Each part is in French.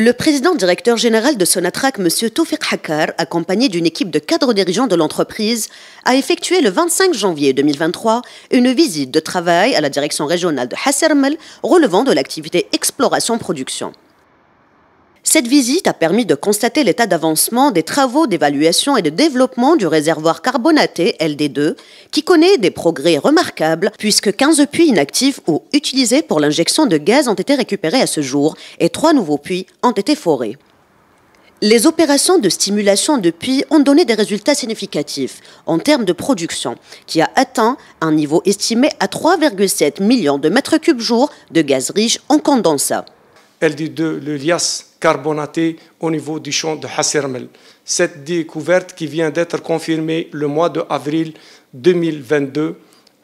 Le président directeur général de Sonatrach, M. Toufik Hakkar, accompagné d'une équipe de cadres dirigeants de l'entreprise, a effectué le 25 janvier 2023 une visite de travail à la direction régionale de Hassermel relevant de l'activité exploration-production. Cette visite a permis de constater l'état d'avancement des travaux d'évaluation et de développement du réservoir carbonaté LD2, qui connaît des progrès remarquables puisque 15 puits inactifs ou utilisés pour l'injection de gaz ont été récupérés à ce jour et trois nouveaux puits ont été forés. Les opérations de stimulation de puits ont donné des résultats significatifs en termes de production, qui a atteint un niveau estimé à 3,7 millions de mètres cubes jour de gaz riche en condensat. LD2, le Carbonaté au niveau du champ de Hassermel. Cette découverte qui vient d'être confirmée le mois de avril 2022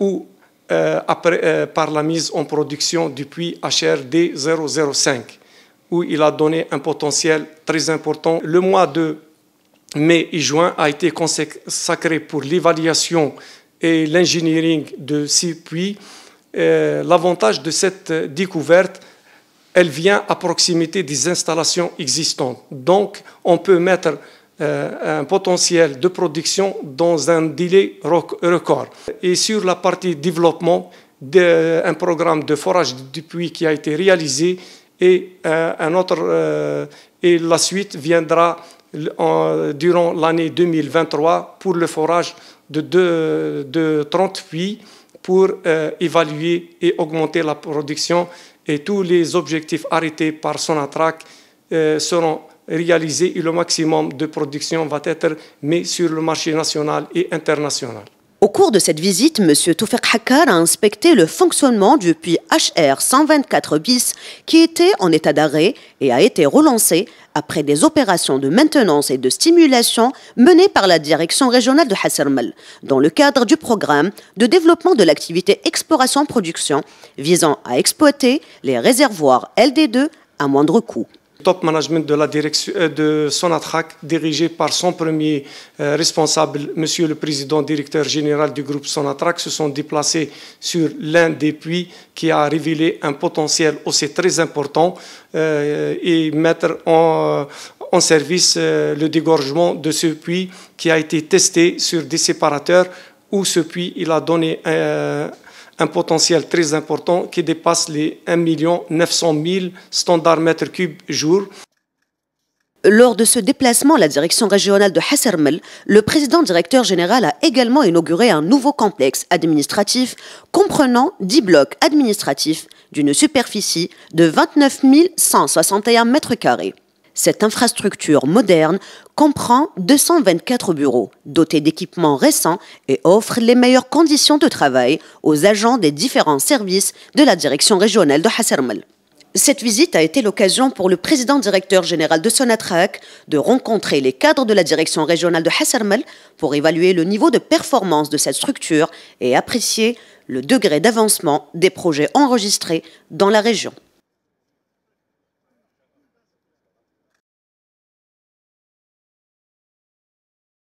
ou par la mise en production du puits HRD 005 où il a donné un potentiel très important. Le mois de mai et juin a été consacré pour l'évaluation et l'engineering de ces puits. Euh, l'avantage de cette euh, découverte, elle vient à proximité des installations existantes. Donc, on peut mettre euh, un potentiel de production dans un délai record. Et sur la partie développement, euh, un programme de forage du puits qui a été réalisé et euh, un autre et la suite viendra durant l'année 2023 pour le forage de, de 30 puits pour évaluer et augmenter la production et tous les objectifs arrêtés par son attraque euh, seront réalisés et le maximum de production va être mis sur le marché national et international. Au cours de cette visite, M. Toufek Hakkar a inspecté le fonctionnement du puits HR 124 bis qui était en état d'arrêt et a été relancé après des opérations de maintenance et de stimulation menées par la direction régionale de Hasselmal dans le cadre du programme de développement de l'activité exploration-production visant à exploiter les réservoirs LD2 à moindre coût. Le Top management de la direction euh, de Sonatrac, dirigé par son premier euh, responsable, Monsieur le Président directeur général du groupe Sonatrac, se sont déplacés sur l'un des puits qui a révélé un potentiel aussi très important euh, et mettre en, service le dégorgement de ce puits qui a été testé sur des séparateurs où ce puits il a donné un un potentiel très important qui dépasse les 1 900 000 standards mètres cubes jour. Lors de ce déplacement à la direction régionale de Hassermel, le président directeur général a également inauguré un nouveau complexe administratif comprenant 10 blocs administratifs d'une superficie de 29 161 mètres carrés. Cette infrastructure moderne comprend 224 bureaux, dotés d'équipements récents et offre les meilleures conditions de travail aux agents des différents services de la direction régionale de Hassermal. Cette visite a été l'occasion pour le président directeur général de Sonatrach de rencontrer les cadres de la direction régionale de Hassermel pour évaluer le niveau de performance de cette structure et apprécier le degré d'avancement des projets enregistrés dans la région.